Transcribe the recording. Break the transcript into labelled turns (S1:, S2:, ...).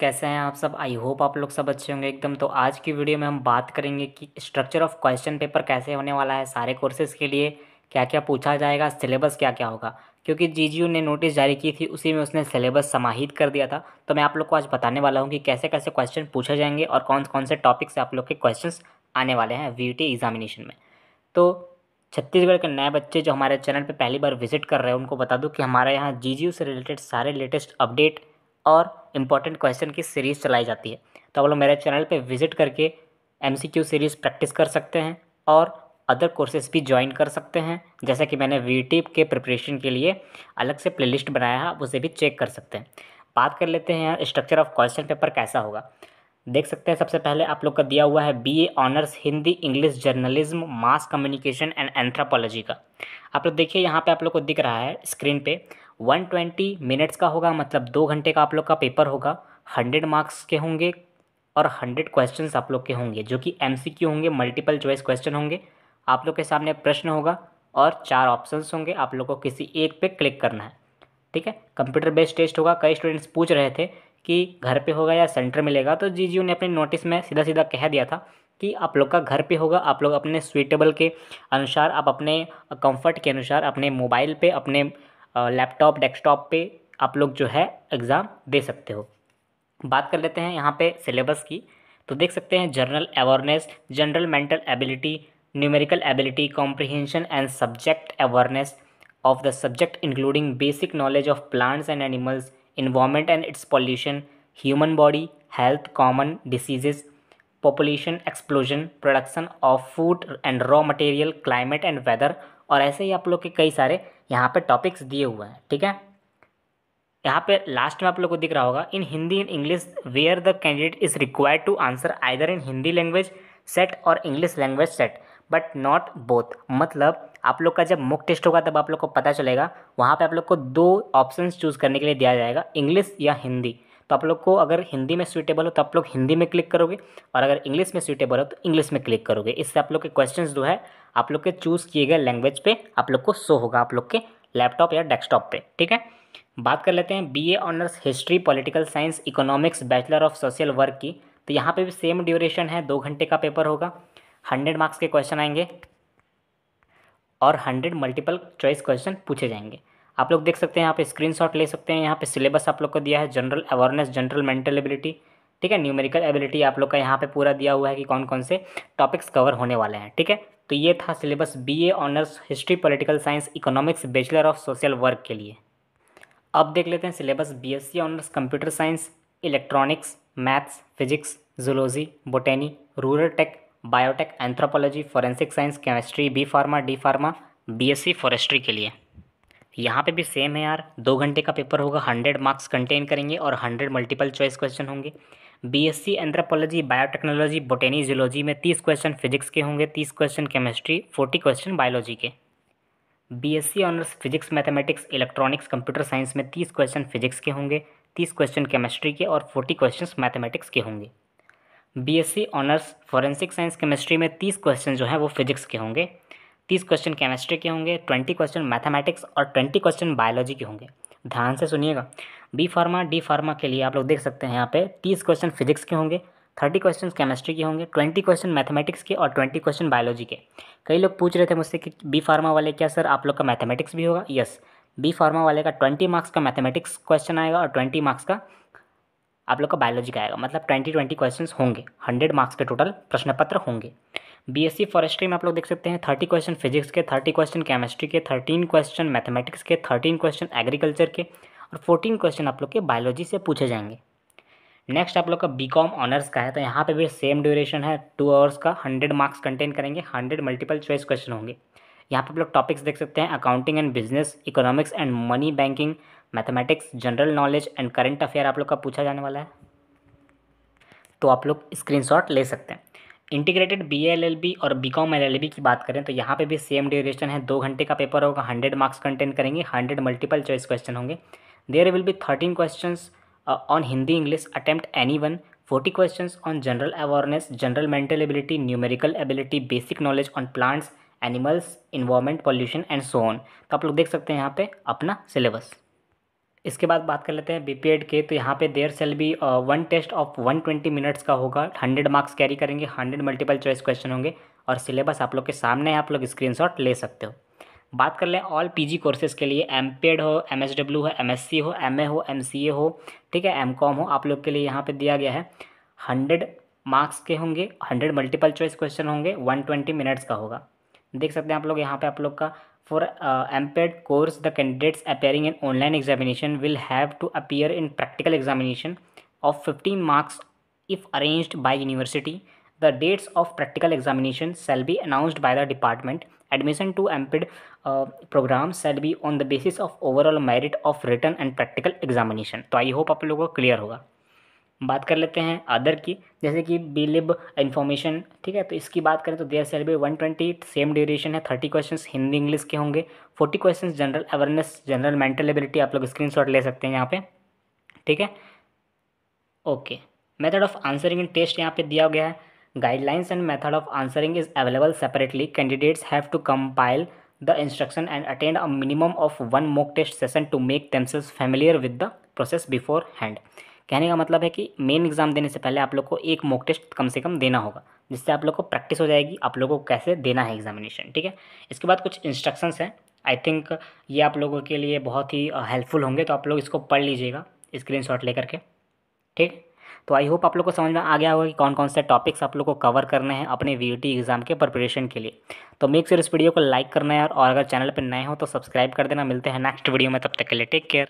S1: कैसे हैं आप सब आई होप आप लोग सब अच्छे होंगे एकदम तो आज की वीडियो में हम बात करेंगे कि स्ट्रक्चर ऑफ क्वेश्चन पेपर कैसे होने वाला है सारे कोर्सेज के लिए क्या क्या पूछा जाएगा सिलेबस क्या क्या होगा क्योंकि जीजीयू ने नोटिस जारी की थी उसी में उसने सिलेबस समाहित कर दिया था तो मैं आप लोग को आज बताने वाला हूँ कि कैसे कैसे क्वेश्चन पूछे जाएंगे और कौन कौन से टॉपिक से आप लोग के क्वेश्चन आने वाले हैं वी एग्जामिनेशन में तो छत्तीसगढ़ के नए बच्चे जो हमारे चैनल पर पहली बार विजिट कर रहे हैं उनको बता दूँ कि हमारे यहाँ जी से रिलेटेड सारे लेटेस्ट अपडेट और इम्पॉर्टेंट क्वेश्चन की सीरीज़ चलाई जाती है तो आप लोग मेरे चैनल पे विजिट करके एम सीरीज़ प्रैक्टिस कर सकते हैं और अदर कोर्सेज भी ज्वाइन कर सकते हैं जैसे कि मैंने वी के प्रिपरेशन के लिए अलग से प्लेलिस्ट बनाया है आप उसे भी चेक कर सकते हैं बात कर लेते हैं स्ट्रक्चर ऑफ क्वेश्चन पेपर कैसा होगा देख सकते हैं सबसे पहले आप लोग का दिया हुआ है BA honours Hindi English journalism mass communication and anthropology का आप लोग देखिए यहाँ पे आप लोग को दिख रहा है स्क्रीन पे वन ट्वेंटी मिनट्स का होगा मतलब दो घंटे का आप लोग का पेपर होगा हंड्रेड मार्क्स के होंगे और हंड्रेड क्वेश्चन आप लोग के होंगे जो कि एम होंगे मल्टीपल चॉइस क्वेश्चन होंगे आप लोग के सामने प्रश्न होगा और चार ऑप्शन होंगे आप लोग को किसी एक पे क्लिक करना है ठीक है कंप्यूटर बेस्ड टेस्ट होगा कई स्टूडेंट्स पूछ रहे थे कि घर पे होगा या सेंटर मिलेगा तो जी जी ने अपने नोटिस में सीधा सीधा कह दिया था कि आप लोग का घर पे होगा आप लोग अपने स्वीटेबल के अनुसार आप अपने कंफर्ट के अनुसार अपने मोबाइल पे अपने लैपटॉप डेस्कटॉप पे आप लोग जो है एग्ज़ाम दे सकते हो बात कर लेते हैं यहाँ पे सिलेबस की तो देख सकते हैं general awareness general mental ability numerical ability comprehension and subject awareness of the subject including basic knowledge of plants and animals environment and its pollution human body health common diseases population explosion production of food and raw material climate and weather और ऐसे ही आप लोग के कई सारे यहाँ पे topics दिए हुए हैं ठीक है यहाँ पे लास्ट में आप लोग को दिख रहा होगा in Hindi in English where the candidate is required to answer either in Hindi language set और English language set but not both मतलब आप लोग का जब मुक टेस्ट होगा तब आप लोग को पता चलेगा वहाँ पे आप लोग को दो ऑप्शन चूज़ करने के लिए दिया जाएगा इंग्लिश या हिंदी तो आप लोग को अगर हिंदी में सूटेबल हो तो आप लोग हिंदी में क्लिक करोगे और अगर इंग्लिश में सूटेबल हो तो इंग्लिश में क्लिक करोगे इससे आप लोग के क्वेश्चन जो है आप लोग के चूज़ किए गए लैंग्वेज पर आप लोग को शो होगा आप लोग के लैपटॉप या डेस्कटॉप पर ठीक है बात कर लेते हैं B honours history political science economics bachelor of social work की तो यहाँ पे भी सेम ड्यूरेशन है दो घंटे का पेपर होगा हंड्रेड मार्क्स के क्वेश्चन आएंगे और हंड्रेड मल्टीपल चॉइस क्वेश्चन पूछे जाएंगे आप लोग देख सकते हैं यहाँ पे स्क्रीनशॉट ले सकते हैं यहाँ पे सिलेबस आप लोग को दिया है general awareness general mental ability ठीक है न्यूमेरिकल एबिलिटी आप लोग का यहाँ पे पूरा दिया हुआ है कि कौन कौन से टॉपिक्स कवर होने वाले हैं ठीक है तो ये था syllabus B honours history political science economics bachelor of social work के लिए अब देख लेते हैं syllabus C honours computer science electronics maths physics zoology botany rural tech biotech anthropology forensic science chemistry B pharma D pharma BSc forestry के लिए यहाँ पे भी सेम है यार दो घंटे का पेपर होगा हंड्रेड मार्क्स कंटेन करेंगे और हंड्रेड मल्टीपल चॉइस क्वेश्चन होंगे BSc anthropology biotechnology botany geology में तीस क्वेश्चन फिजिक्स के होंगे तीस question chemistry forty question biology के BSc honours physics mathematics electronics computer science में तीस क्वेश्चन फिजिक्स के होंगे तीस क्वेश्चन केमिस्ट्री के और फोर्टी क्वेश्चन मैथमेटिक्स के होंगे C honours forensic science chemistry में तीस क्वेश्चन जो हैं वो फिजिक्स के होंगे तीस क्वेश्चन केमिस्ट्री के होंगे ट्वेंटी क्वेश्चन मैथमेटिक्स और ट्वेंटी क्वेश्चन बायोलॉजी के होंगे ध्यान से सुनिएगा बी फार्मा डी फार्मा के लिए आप लोग देख सकते हैं यहाँ पे तीस क्वेश्चन फिजिक्स के होंगे थर्टी क्वेश्चन केमिस्ट्री के होंगे ट्वेंटी क्वेश्चन मैथमेटिक्स के और ट्वेंटी क्वेश्चन बायोलॉजी के कई लोग पूछ रहे थे मुझसे कि बी फार्मा वाले क्या सर आप लोग का मैथमेटिक्स भी होगा यस बी फार्मा वाले का ट्वेंटी मार्क्स का मैथमेटिक्स क्वेश्चन आएगा और ट्वेंटी मार्क्स का आप लोग का बायोलॉजी का आएगा मतलब ट्वेंटी ट्वेंटी क्वेश्चन होंगे हंड्रेड मार्क्स के टोटल प्रश्न पत्र होंगे बीएससी फॉरेस्ट्री में आप लोग देख सकते हैं थर्टी क्वेश्चन फिजिक्स के थर्टी क्वेश्चन केमिस्ट्री के थर्टीन क्वेश्चन मैथमेटिक्स के थर्टीन क्वेश्चन एग्रीकल्चर के और फोर्टीन क्वेश्चन आप लोग के बायोलॉजी से पूछे जाएंगे नेक्स्ट आप लोग का बी कॉम ऑनर्स का है तो यहाँ पर भी सेम ड्यूरेशन है टू आवर्स का हंड्रेड मार्क्स कंटेन करेंगे हंड्रेड मल्टीपल चॉइस क्वेश्चन होंगे यहाँ पर आप लोग टॉपिक्स देख सकते हैं accounting and business economics and money banking mathematics general knowledge and current affair आप लोग का पूछा जाने वाला है तो आप लोग स्क्रीनशॉट ले सकते हैं integrated B L L B और B com L L B की बात करें तो यहाँ पे भी सेम ड्यूरेशन है दो घंटे का पेपर होगा हंड्रेड मार्क्स कंटेन करेंगे हंड्रेड मल्टीपल चॉइस क्वेश्चन होंगे there will be thirteen question on Hindi English attempt any one forty question on general awareness general mental ability numerical ability basic knowledge on plants animals environment pollution and so on तो आप लोग देख सकते हैं यहाँ पे अपना सिलेबस इसके बाद बात कर लेते हैं बी के तो यहाँ पे देर सेल भी one test of one twenty minutes का होगा हंड्रेड मार्क्स कैरी करेंगे हंड्रेड मल्टीपल चॉइस क्वेश्चन होंगे और सिलेबस आप लोग के सामने आप लोग स्क्रीनशॉट ले सकते हो बात कर लें ऑल पीजी कोर्सेज के लिए एम पेड हो एम एस डब्ल्यू हो एम एस सी हो एम ए हो एम सी ए हो ठीक है एम कॉम हो आप लोग के लिए यहाँ पर दिया गया है हंड्रेड मार्क्स के होंगे हंड्रेड मल्टीपल चॉइस क्वेश्चन होंगे वन ट्वेंटी मिनट्स का होगा देख सकते हैं आप लोग यहाँ पर आप लोग का For uh, MPED course, the candidates appearing in online examination will have to appear in practical examination of 15 marks if arranged by university. The dates of practical examination shall be announced by the department. Admission to MPED uh, program shall be on the basis of overall merit of written and practical examination. so i hope aap logo को clear होगा बात कर लेते हैं other की जैसे कि बिलिब information ठीक है तो इसकी बात करें तो there shall be one twenty same duration है थर्टी क्वेश्चन हिंदी इंग्लिश के होंगे forty question general awareness general mental ability आप लोग स्क्रीनशॉट ले सकते हैं यहाँ पे ठीक है okay method of answering in test यहाँ पर दिया गया है guidelines and method of answering is available separately candidates have to compile the instruction and attend a minimum of one mock test session to make themselves familiar with the process beforehand कहने का मतलब है कि main exam देने से पहले आप लोग को एक मॉक टेस्ट कम से कम देना होगा जिससे आप लोग को प्रैक्टिस हो जाएगी आप लोगों को कैसे देना है एग्जामिनेशन ठीक है इसके बाद कुछ इंस्ट्रक्शंस हैं आई थिंक ये आप लोगों के लिए बहुत ही हेल्पफुल होंगे तो आप लोग इसको पढ़ लीजिएगा स्क्रीन शॉट लेकर के ठीक तो आई होप आप लोग को समझ में आ गया होगा कि कौन कौन से टॉपिक्स आप लोग को कवर करने हैं अपने वी एग्ज़ाम के प्रिपरेशन के लिए तो मेक श्योर इस वीडियो को लाइक करना है और अगर चैनल पर नए हो तो सब्सक्राइब कर देना मिलते हैं नेक्स्ट वीडियो में तब तक के लिए टेक केयर